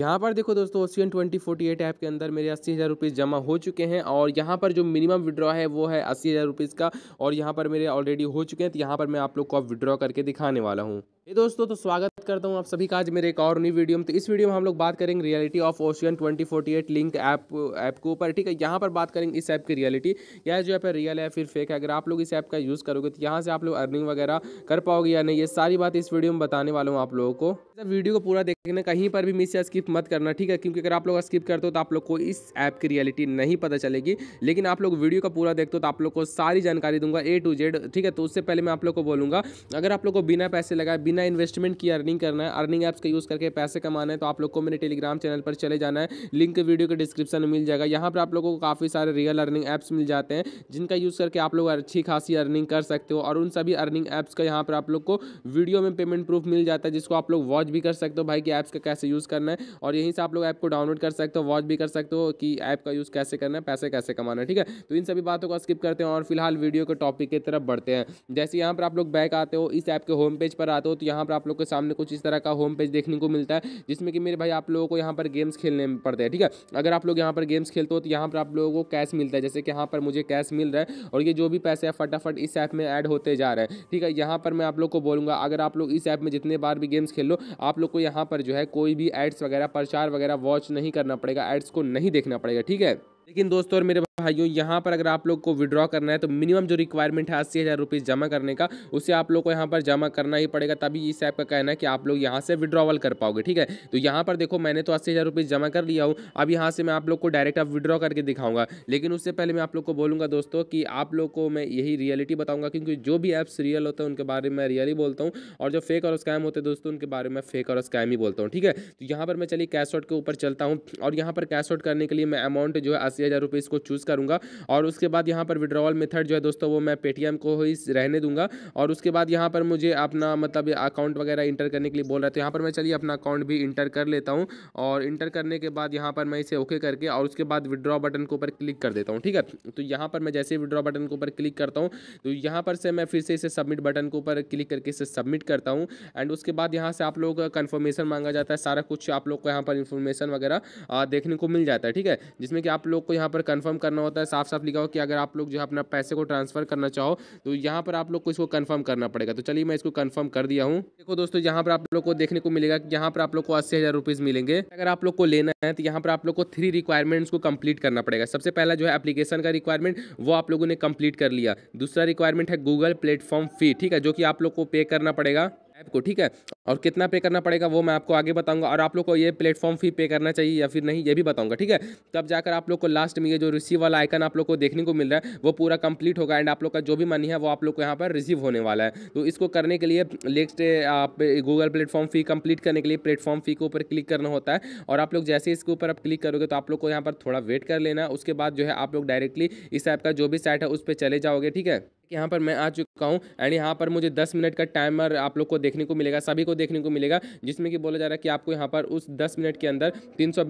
यहाँ पर देखो दोस्तों ocean twenty forty eight app के अंदर मेरे अस्सी हज़ार रुपीज़ जमा हो चुके हैं और यहाँ पर जो मिनिमम विड्रॉ है वो है अस्सी हज़ार रुपीज़ का और यहाँ पर मेरे ऑलरेडी हो चुके हैं तो यहाँ पर मैं आप लोग को अब विड्रॉ करके दिखाने वाला हूँ ये दोस्तों तो स्वागत करता हूँ आप सभी का आज मेरे एक और नई वीडियो में तो इस वीडियो में हम लोग बात करेंगे reality of ocean 2048 link app app के ऊपर ठीक है यहाँ पर बात करेंगे इस ऐप की रियलिटी या जो ऐप है रियल है फिर फेक है अगर आप लोग इस ऐप का यूज़ करोगे तो यहाँ से आप लोग अर्निंग वगैरह कर पाओगे या नहीं ये सारी बात इस वीडियो में बताने वाला हूँ आप लोगों को वीडियो को पूरा देखने कहीं पर भी मिस या स्किप मत करना ठीक है क्योंकि अगर आप लोग स्किप करते हो तो आप लोग को इस ऐप की रियलिटी नहीं पता चलेगी लेकिन आप लोग वीडियो का पूरा देखते हो तो आप लोग को सारी जानकारी दूंगा ए टू जेड ठीक है तो उससे पहले मैं आप लोग को बोलूँगा अगर आप लोग को बिना पैसे लगाए बिना इन्वेस्टमेंट की अर्निंग अर्निंग करना है अर्निंग ऐप्स का यूज़ करके पैसे कमाना है तो आप लोग को मेरे टेलीग्राम चैनल पर चले जाना है लिंक वीडियो के डिस्क्रिप्शन में मिल जाएगा यहाँ पर आप लोगों को काफ़ी सारे रियल अर्निंग ऐप्स मिल जाते हैं जिनका यूज़ करके आप लोग अच्छी खासी अर्निंग कर सकते हो और उन सभी अर्निंग ऐप्स का यहाँ पर आप लोग को वीडियो में पेमेंट प्रूफ मिल जाता है जिसको आप लोग वॉच भी कर सकते हो भाई कि ऐप्स का कैसे यूज़ करना है और यहीं से आप लोग ऐप को डाउनलोड कर सकते हो वॉच भी कर सकते हो कि ऐप का यूज़ कैसे करना है पैसे कैसे कमाना है ठीक है तो इन सभी बातों को स्किप करते हैं और फिलहाल वीडियो के टॉपिक की तरफ बढ़ते हैं जैसे यहाँ पर आप लोग बैक आते हो इस ऐप के होम पेज पर आते हो तो यहाँ पर आप लोग के सामने कुछ इस तरह का होम पेज देखने को मिलता है जिसमें कि मेरे भाई आप लोगों को यहाँ पर गेम्स खेलने पड़ते हैं ठीक है अगर आप लोग यहाँ पर गेम्स खेलते हो तो यहाँ पर आप लोगों को कैश मिलता है जैसे कि यहाँ पर मुझे कैश मिल रहा है और ये जो भी पैसे है फटाफट इस ऐप में ऐड होते जा रहे हैं ठीक है यहाँ पर मैं आप लोग को बोलूँगा अगर आप लोग इस ऐप में जितने बार भी गेम्स खेल लो आप लोग को यहाँ पर जो है कोई भी एड्स वगैरह प्रचार वगैरह वॉच नहीं करना पड़ेगा एड्स को नहीं देखना पड़ेगा ठीक है लेकिन दोस्तों और मेरे भाइयों यहाँ पर अगर आप लोग को विड्रॉ करना है तो मिनिमम जो रिक्वायरमेंट है अस्सी हज़ार रुपीज़ जमा करने का उसे आप लोग को यहाँ पर जमा करना ही पड़ेगा तभी इस ऐप का कहना है कि आप लोग यहाँ से विड्रॉवल कर पाओगे ठीक है तो यहाँ पर देखो मैंने तो अस्सी हज़ार रुपीज़ जमा कर लिया हूँ अब यहाँ से मैं आप लोग को डायरेक्ट अब विड्रॉ करके दिखाऊंगा लेकिन उससे पहले मैं आप लोग को बोलूँगा दोस्तों कि आप लोग को मैं यही रियलिटी बताऊँगा क्योंकि जो भी ऐप्स रियल होते हैं उनके बारे में रियली बोलता हूँ और जो फेक और स्कैम होते हैं दोस्तों उनके बारे में फेक और स्कैम ही बोलता हूँ ठीक है तो यहाँ पर मैं चलिए कैश आउट के ऊपर चलता हूँ और यहाँ पर कैश आउट करने के लिए मैं अमाउंट जो है अस्सी हज़ार रुपीज़ को चूज़ कर करूँगा और उसके बाद यहाँ पर विड्रॉवल मेथड जो है दोस्तों वो मैं पेटीएम को ही रहने दूंगा और उसके बाद यहाँ पर मुझे अपना मतलब अकाउंट वगैरह इंटर करने के लिए बोल रहा है तो यहाँ पर मैं चलिए अपना अकाउंट भी इंटर कर लेता हूँ और इंटर करने के बाद यहाँ पर मैं इसे ओके करके और उसके बाद विड्रॉ बटन के ऊपर क्लिक कर देता हूँ ठीक है तो यहाँ पर मैं जैसे विड्रॉ बटन के ऊपर क्लिक करता हूँ तो यहाँ पर से मैं फिर से इसे सबमिट बटन के ऊपर क्लिक करके इसे सबमिट करता हूँ एंड उसके बाद यहाँ से आप लोग का कन्फर्मेशन मांगा जाता है सारा कुछ आप लोग को यहाँ पर इन्फॉर्मेशन वगैरह देखने को मिल जाता है ठीक है जिसमें कि आप लोग को यहाँ पर कन्फर्म करना होता है साफ साफ लिखा हो कि अगर आप लोग जो है अपना पैसे को ट्रांसफ़र करना चाहो तो यहाँ पर आप लोग को इसको कन्फर्म करना पड़ेगा तो चलिए मैं इसको कन्फर्म कर दिया हूँ देखो दोस्तों यहाँ पर आप लोग को देखने को मिलेगा कि यहाँ पर आप लोग को अस्सी हज़ार रुपीज़ मिलेंगे अगर आप लोग को लेना है तो यहाँ पर आप लोग को थ्री रिक्वायरमेंट्स को कंप्लीट करना पड़ेगा सबसे पहला जो है एप्लीकेशन का रिक्वायरमेंट वो आप लोगों ने कंप्लीट कर लिया दूसरा रिक्वायरमेंट है गूगल प्लेटफॉर्म फी ठीक है जो कि आप लोग को पे करना पड़ेगा ऐप को ठीक है और कितना पे करना पड़ेगा वो मैं आपको आगे बताऊंगा और आप लोग को ये प्लेटफॉर्म फी पे करना चाहिए या फिर नहीं ये भी बताऊंगा ठीक है तब जाकर आप लोग को लास्ट में ये जो रिसीव वाला आइकन आप लोग को देखने को मिल रहा है वो पूरा कंप्लीट होगा एंड आप लोग का जो भी मनी है वो आप लोग को यहाँ पर रिसीव होने वाला है तो इसको करने के लिए नेक्स्ट आप गूगल प्लेटफॉर्म फी कंप्लीट करने के लिए प्लेटफॉर्म फी के ऊपर क्लिक करना होता है और आप लोग जैसे इसके ऊपर आप क्लिक करोगे तो आप लोग को यहाँ पर थोड़ा वेट कर लेना उसके बाद जो है आप लोग डायरेक्टली इस ऐप का जो भी साइट है उस पर चले जाओगे ठीक है यहाँ पर मैं आ चुका हूँ एंड यहाँ पर मुझे 10 मिनट का टाइमर आप लोग को देखने को मिलेगा सभी को देखने को मिलेगा जिसमें कि बोला जा रहा है कि आपको यहाँ पर उस 10 मिनट के अंदर तीन सौ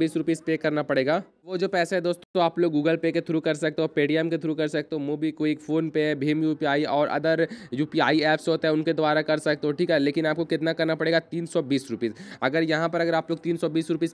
पे करना पड़ेगा वो जो पैसे है दोस्तों तो आप लोग गूगल पे के थ्रू कर सकते हो पेटीएम के थ्रू कर सकते हो मोबी क्विक फोन पे भीम यू और अदर यू पी ऐप्स होते हैं उनके द्वारा कर सकते हो ठीक है लेकिन आपको कितना करना पड़ेगा तीन सौ अगर यहाँ पर अगर आप लोग तीन सौ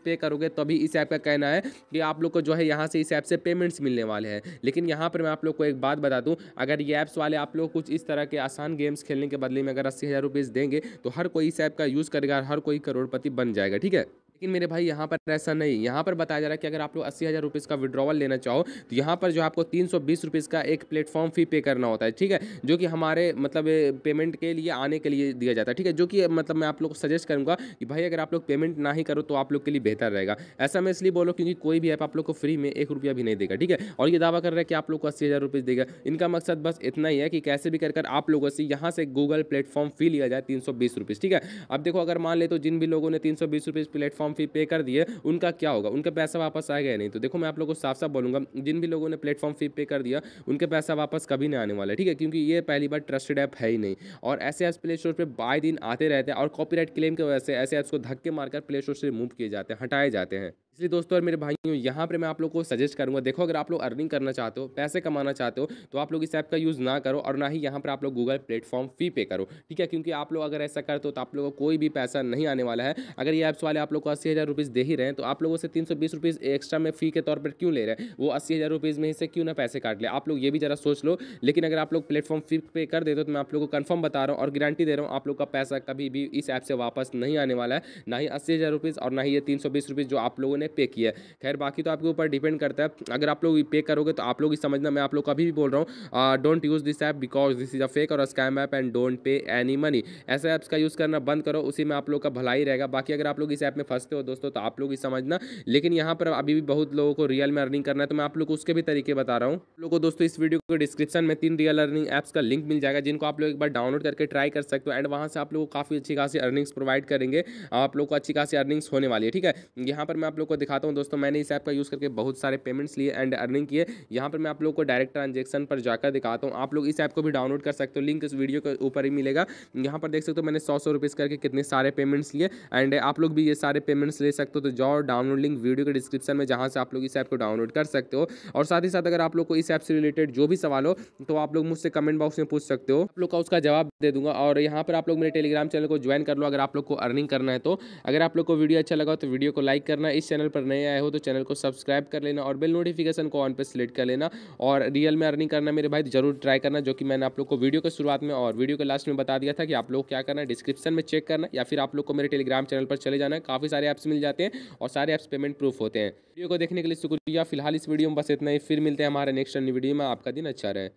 पे करोगे तभी तो इस ऐप का कहना है कि आप लोग को जो है यहाँ से इस ऐप से पेमेंट्स मिलने वाले हैं लेकिन यहाँ पर मैं आप लोग को एक बात बता दूँ अगर ये ऐप्स वाले आप लोग कुछ इस तरह के आसान गेम्स खेलने के बदले में अगर अस्सी हज़ार देंगे तो हर कोई इस ऐप का यूज़ करेगा और हर कोई करोड़पति बन जाएगा ठीक है लेकिन मेरे भाई यहाँ पर ऐसा नहीं यहाँ पर बताया जा रहा है कि अगर आप लोग अस्सी हज़ार रुपीज़ का विड्रॉवल लेना चाहो तो यहाँ पर जो आपको तीन सौ बीस रुपीज़ का एक प्लेटफॉर्म फ़ी पे करना होता है ठीक है जो कि हमारे मतलब पेमेंट के लिए आने के लिए दिया जाता है ठीक है जो कि मतलब मैं आप लोग को सजेस्ट करूँगा कि भाई अगर आप लोग पेमेंट ना ही करो तो आप लोग के लिए बेहतर रहेगा ऐसा मैं इसलिए बोलो क्योंकि कोई भी ऐप आप लोग को फ्री में एक रुपया भी नहीं देगा ठीक है और ये दावा कर रहा है कि आप लोग को अस्सी हज़ार रुपीज़ देगा इनका मकसद बस इतना ही है कि कैसे भी कर कर आप लोगों से यहाँ से गूगल प्लेटफॉर्म फ़ी लिया जाए तीन सौ बीस रुपीज़ ठीक है अब देखो अगर मान ले तो जिन भी लोगों ने तीन सौ बीस रुपीज़ प्लेटफॉर्म फॉर्म फी पे कर दिए उनका क्या होगा उनका पैसा वापस आएगा या नहीं तो देखो मैं आप लोगों को साफ साफ बोलूँगा जिन भी लोगों ने प्लेटफॉर्म फी पे कर दिया उनके पैसा वापस कभी नहीं आने वाला ठीक है क्योंकि ये पहली बार ट्रस्टेड ऐप है ही नहीं और ऐसे ऐप्स प्ले स्टोर पर बाय दिन आते रहते हैं और कॉपीराइट क्लेम की वजह से ऐसे ऐप्स को धक्के मारकर प्ले स्टोर से रिमूव किए जाते हैं हटाए जाते हैं इसलिए दोस्तों और मेरे भाइयों यहाँ पर मैं आप लोग को सजेस्ट करूँगा देखो अगर आप लोग अर्निंग करना चाहते हो पैसे कमाना चाहते हो तो आप लोग इस ऐप का यूज़ ना करो और ना ही यहाँ पर आप लोग गूगल प्लेटफॉर्म फ़ी पे करो ठीक है क्योंकि आप लोग अगर ऐसा करते हो तो आप लोगों को कोई भी पैसा नहीं आने वाला है अगर ये ऐप्स वाले आप लोग को अस्सी हज़ार रुपीज़ दे ही रहे हैं तो आप लोगों से तीन सौ बीस रुपीज़ एक्स्ट्रा में फ़ी के तौर पर क्यों ले रहे हैं वो अस्सी हज़ार रुपीज़ में से क्यों ना पैसे काट ले आप लोग ये भी ज़रा सोच लो लेकिन अगर आप लोग प्लेटफॉर्म फ़ी पे कर देते हो तो मैं आप लोग को कन्फर्म बता रहा हूँ और गारंटी दे रहा हूँ आप लोग का पैसा कभी भी इस ऐप से वापस नहीं आने वाला है ना ही अस्सी हज़ार रुपीज़ और ना ही ये तीन सौ बीस रुपीज़ जो आप लोगों ने पे किया है खैर बाकी तो आपके ऊपर डिपेंड करता है अगर आप लोग पे करोगे तो आप लोग ही समझना मैं आप लोग अभी भी बोल रहा हूँ don't use this app because this is a fake और scam app and don't pay any money ऐसे ऐप्स का यूज़ करना बंद करो उसी में आप लोग का भलाई रहेगा बाकी अगर आप लोग इस ऐप में फंसते हो दोस्तों तो आप लोग ही समझना लेकिन यहाँ पर अभी भी बहुत लोगों को रियल में अर्निंग करना है तो मैं आप लोग को उसके भी तरीके बता रहा हूँ आप को दोस्तों इस वीडियो के डिस्क्रिप्शन में तीन रियल अर्निंग ऐप्स का लिंक मिल जाएगा जिनको आप लोग एक बार डाउनलोड करके ट्राई कर सकते हो एंड वहाँ से आप लोग को काफ़ी अच्छी खासी अर्निंग्स प्रोवाइड करेंगे आप लोग को अच्छी खासी अर्निंग्स होने वाली है ठीक है यहाँ पर मैं आप लोग को दिखाता हूँ दोस्तों मैंने इस ऐप का यूज़ करके बहुत सारे पेमेंट्स लिए एंड अर्निंग किए यहाँ पर मैं आप लोग को डायरेक्ट ट्रांजेक्शन पर जाकर दिखाता हूँ आप लोग इस ऐप को भी डाउनलोड कर सकते हो लिंक इस वीडियो के ऊपर ही मिलेगा यहाँ पर देख सकते हो मैंने सौ सौ रुपीज़ करके कितने सारे पेमेंट्स लिए एंड आप लोग भी ये सारे पेमेंट्स ले सकते हो तो जाओ डाउनलोड लिंक वीडियो के डिस्क्रिप्शन में जहाँ से आप लोग इस ऐप को डाउनलोड कर सकते हो और साथ ही साथ अगर आप लोग को इस ऐप से रिलेटेड जो भी सवाल हो तो आप लोग मुझसे कमेंट बॉक्स में पूछ सकते हो आप लोग का उसका जवाब दे दूंगा और यहाँ पर आप लोग मेरे टेलीग्राम चैनल को ज्वाइन कर लो अगर आप लोग को अर्निंग करना है तो अगर आप लोग को वीडियो अच्छा लगा तो वीडियो को लाइक करना इस चैनल चैनल पर नए आए हो तो चैनल को सब्सक्राइब कर लेना और बेल नोटिफिकेशन को ऑन पर सिलेक्ट कर लेना और रियल में अर्निंग करना मेरे भाई तो जरूर ट्राई करना जो कि मैंने आप लोग को वीडियो के शुरुआत में और वीडियो के लास्ट में बता दिया था कि आप लोग क्या करना डिस्क्रिप्शन में चेक करना या फिर आप लोग को मेरे टेलीग्राम चैनल पर चले जाना है काफ़ी सारे ऐप्स मिल जाते हैं और सारे ऐप्स पेमेंट प्रूफ होते हैं वीडियो को देखने के लिए शुक्रिया फिलहाल इस वीडियो में बस इतना ही फिर मिलते हैं हमारे नेक्स्ट वीडियो में आपका दिन अच्छा रहे